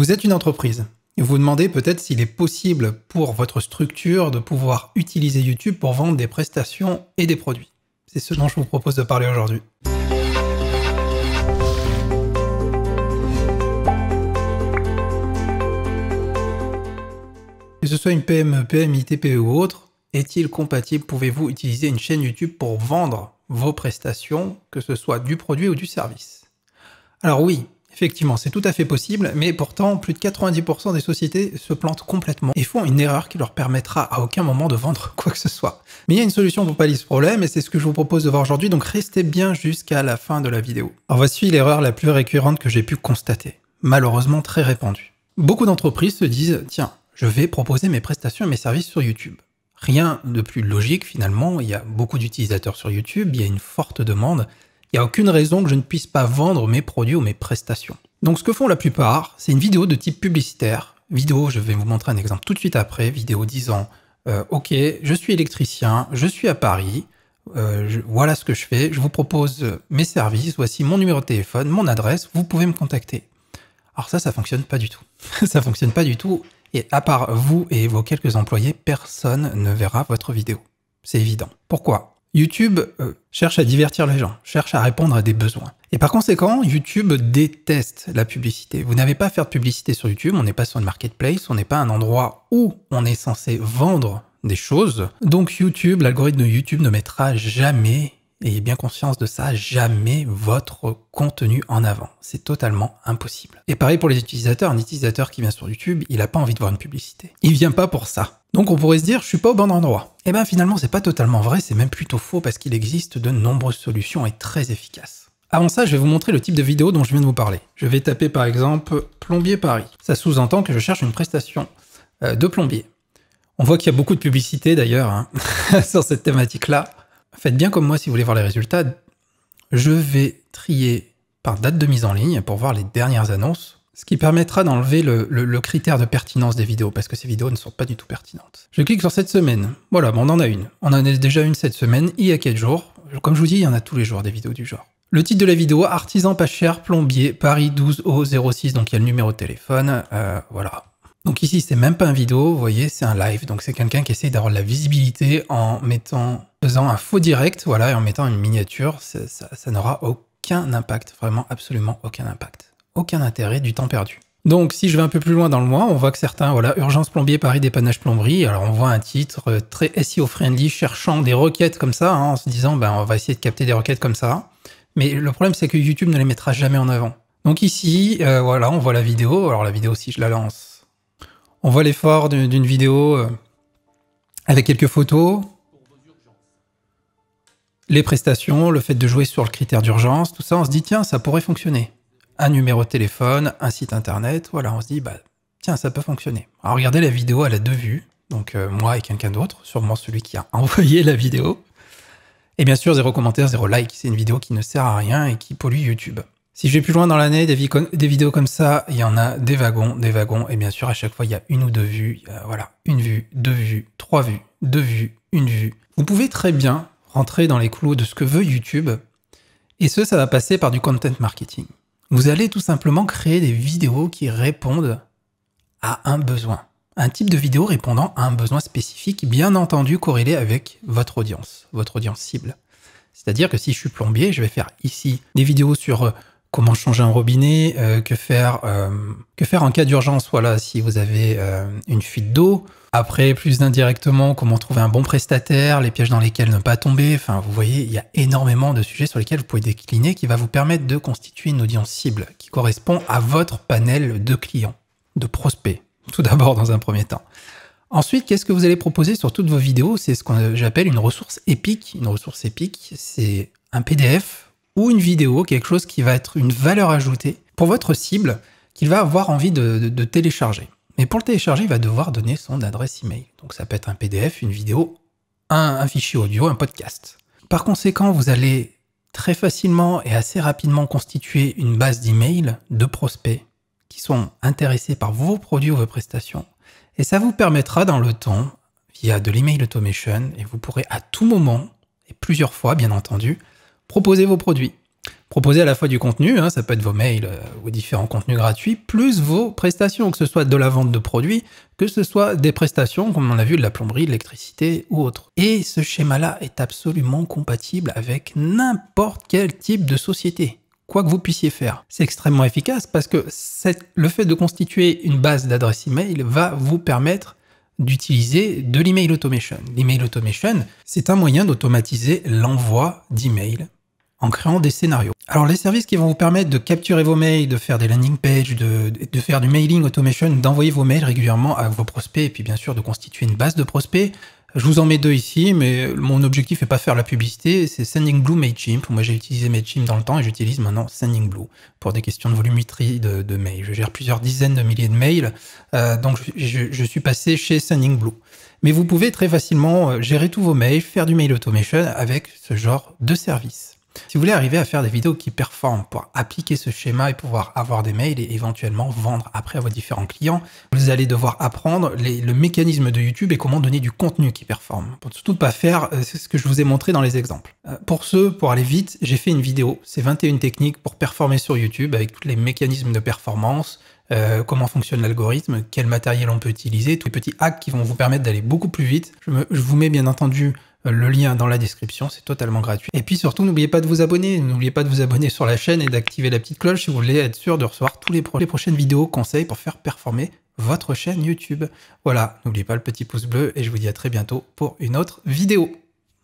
Vous êtes une entreprise. Vous vous demandez peut-être s'il est possible pour votre structure de pouvoir utiliser YouTube pour vendre des prestations et des produits. C'est ce dont je vous propose de parler aujourd'hui. Que ce soit une PME, PMI, TPE ou autre, est-il compatible Pouvez-vous utiliser une chaîne YouTube pour vendre vos prestations, que ce soit du produit ou du service Alors oui, Effectivement, c'est tout à fait possible, mais pourtant, plus de 90% des sociétés se plantent complètement et font une erreur qui leur permettra à aucun moment de vendre quoi que ce soit. Mais il y a une solution pour pallier ce problème et c'est ce que je vous propose de voir aujourd'hui, donc restez bien jusqu'à la fin de la vidéo. Alors voici l'erreur la plus récurrente que j'ai pu constater, malheureusement très répandue. Beaucoup d'entreprises se disent, tiens, je vais proposer mes prestations et mes services sur YouTube. Rien de plus logique finalement, il y a beaucoup d'utilisateurs sur YouTube, il y a une forte demande, il n'y a aucune raison que je ne puisse pas vendre mes produits ou mes prestations. Donc ce que font la plupart, c'est une vidéo de type publicitaire. Vidéo, je vais vous montrer un exemple tout de suite après, vidéo disant euh, Ok, je suis électricien, je suis à Paris, euh, voilà ce que je fais, je vous propose euh, mes services, voici mon numéro de téléphone, mon adresse, vous pouvez me contacter. Alors ça, ça fonctionne pas du tout. ça fonctionne pas du tout. Et à part vous et vos quelques employés, personne ne verra votre vidéo. C'est évident. Pourquoi YouTube euh, cherche à divertir les gens, cherche à répondre à des besoins. Et par conséquent, YouTube déteste la publicité. Vous n'avez pas à faire de publicité sur YouTube, on n'est pas sur une marketplace, on n'est pas un endroit où on est censé vendre des choses. Donc YouTube, l'algorithme de YouTube ne mettra jamais Ayez bien conscience de ça, jamais votre contenu en avant. C'est totalement impossible. Et pareil pour les utilisateurs. Un utilisateur qui vient sur YouTube, il n'a pas envie de voir une publicité. Il vient pas pour ça. Donc on pourrait se dire, je suis pas au bon endroit. Et eh bien finalement, c'est pas totalement vrai, c'est même plutôt faux parce qu'il existe de nombreuses solutions et très efficaces. Avant ça, je vais vous montrer le type de vidéo dont je viens de vous parler. Je vais taper par exemple plombier Paris. Ça sous-entend que je cherche une prestation euh, de plombier. On voit qu'il y a beaucoup de publicité d'ailleurs hein, sur cette thématique-là. Faites bien comme moi si vous voulez voir les résultats. Je vais trier par date de mise en ligne pour voir les dernières annonces, ce qui permettra d'enlever le, critère de pertinence des vidéos, parce que ces vidéos ne sont pas du tout pertinentes. Je clique sur cette semaine. Voilà, on en a une. On en a déjà une cette semaine, il y a 4 jours. Comme je vous dis, il y en a tous les jours des vidéos du genre. Le titre de la vidéo, artisan pas cher, plombier, Paris 12 06, donc il y a le numéro de téléphone, euh, voilà. Donc ici, c'est même pas un vidéo, vous voyez, c'est un live. Donc c'est quelqu'un qui essaye d'avoir de la visibilité en mettant, faisant un faux direct, voilà, et en mettant une miniature. Ça, n'aura aucun impact, vraiment absolument aucun impact. Aucun intérêt, du temps perdu. Donc si je vais un peu plus loin dans le mois, on voit que certains, voilà, Urgence Plombier, Paris Dépannage Plomberie, alors on voit un titre euh, très SEO friendly, cherchant des requêtes comme ça, hein, en se disant, ben on va essayer de capter des requêtes comme ça. Mais le problème, c'est que YouTube ne les mettra jamais en avant. Donc ici, euh, voilà, on voit la vidéo. Alors la vidéo, si je la lance, on voit l'effort d'une vidéo euh, avec quelques photos, les prestations, le fait de jouer sur le critère d'urgence, tout ça, on se dit tiens, ça pourrait fonctionner. Un numéro de téléphone, un site internet, voilà, on se dit bah tiens, ça peut fonctionner. Alors regardez la vidéo, à la deux vues, donc euh, moi et quelqu'un d'autre, sûrement celui qui a envoyé la vidéo. Et bien sûr, zéro commentaire, zéro like, c'est une vidéo qui ne sert à rien et qui pollue YouTube. Si je vais plus loin dans l'année, des, vidéos comme ça, il y en a des wagons, des wagons, et bien sûr, à chaque fois, il y a une ou deux vues. Euh, voilà, une vue, deux vues, trois vues, deux vues, une vue. Vous pouvez très bien rentrer dans les clous de ce que veut YouTube, et ce, ça va passer par du content marketing. Vous allez tout simplement créer des vidéos qui répondent à un besoin. Un type de vidéo répondant à un besoin spécifique, bien entendu corrélé avec votre audience, votre audience cible. C'est-à-dire que si je suis plombier, je vais faire ici des vidéos sur euh, comment changer un robinet, euh, que, faire, euh, que faire en cas d'urgence, voilà, si vous avez euh, une fuite d'eau. Après, plus indirectement, comment trouver un bon prestataire, les pièges dans lesquels ne pas tomber. Enfin, vous voyez, il y a énormément de sujets sur lesquels vous pouvez décliner qui va vous permettre de constituer une audience cible qui correspond à votre panel de clients, de prospects, tout d'abord dans un premier temps. Ensuite, qu'est-ce que vous allez proposer sur toutes vos vidéos C'est ce que j'appelle une ressource épique. Une ressource épique, c'est un PDF ou une vidéo, quelque chose qui va être une valeur ajoutée pour votre cible qu'il va avoir envie de, télécharger. Mais pour le télécharger, il va devoir donner son adresse email. Donc ça peut être un PDF, une vidéo, un, un fichier audio, un podcast. Par conséquent, vous allez très facilement et assez rapidement constituer une base d'emails de prospects qui sont intéressés par vos produits ou vos prestations. Et ça vous permettra dans le temps, via de l'email automation, et vous pourrez à tout moment, et plusieurs fois bien entendu, Proposez vos produits. Proposez à la fois du contenu, hein, ça peut être vos mails, euh, ou différents contenus gratuits, plus vos prestations, que ce soit de la vente de produits, que ce soit des prestations, comme on a vu, de la plomberie, de l'électricité ou autre. Et ce schéma-là est absolument compatible avec n'importe quel type de société quoi que vous puissiez faire. C'est extrêmement efficace parce que le fait de constituer une base d'adresse email va vous permettre d'utiliser de l'email automation. L'email automation, c'est un moyen d'automatiser l'envoi d'emails en créant des scénarios. Alors les services qui vont vous permettre de capturer vos mails, de faire des landing pages, de, faire du mailing automation, d'envoyer vos mails régulièrement à vos prospects et puis bien sûr de constituer une base de prospects. Je vous en mets deux ici, mais mon objectif n'est pas faire la publicité, c'est Sending Blue Mailchimp. Moi j'ai utilisé Mailchimp dans le temps et j'utilise maintenant Sending Blue pour des questions de volumétrie de, mails. Je gère plusieurs dizaines de milliers de mails, euh, donc je, suis passé chez Sending Blue. Mais vous pouvez très facilement euh, gérer tous vos mails, faire du mail automation avec ce genre de service. Si vous voulez arriver à faire des vidéos qui performent pour appliquer ce schéma et pouvoir avoir des mails et éventuellement vendre après à vos différents clients, vous allez devoir apprendre le mécanisme de YouTube et comment donner du contenu qui performe. Pour surtout pas faire euh, ce que je vous ai montré dans les exemples. Euh, pour ce, pour aller vite, j'ai fait une vidéo, c'est 21 techniques pour performer sur YouTube avec tous les mécanismes de performance, euh, comment fonctionne l'algorithme, quel matériel on peut utiliser, tous les petits hacks qui vont vous permettre d'aller beaucoup plus vite. je vous mets bien entendu le lien dans la description, c'est totalement gratuit. Et puis surtout, n'oubliez pas de vous abonner. N'oubliez pas de vous abonner sur la chaîne et d'activer la petite cloche si vous voulez être sûr de recevoir tous les, les prochaines vidéos, conseils pour faire performer votre chaîne YouTube. Voilà, n'oubliez pas le petit pouce bleu et je vous dis à très bientôt pour une autre vidéo.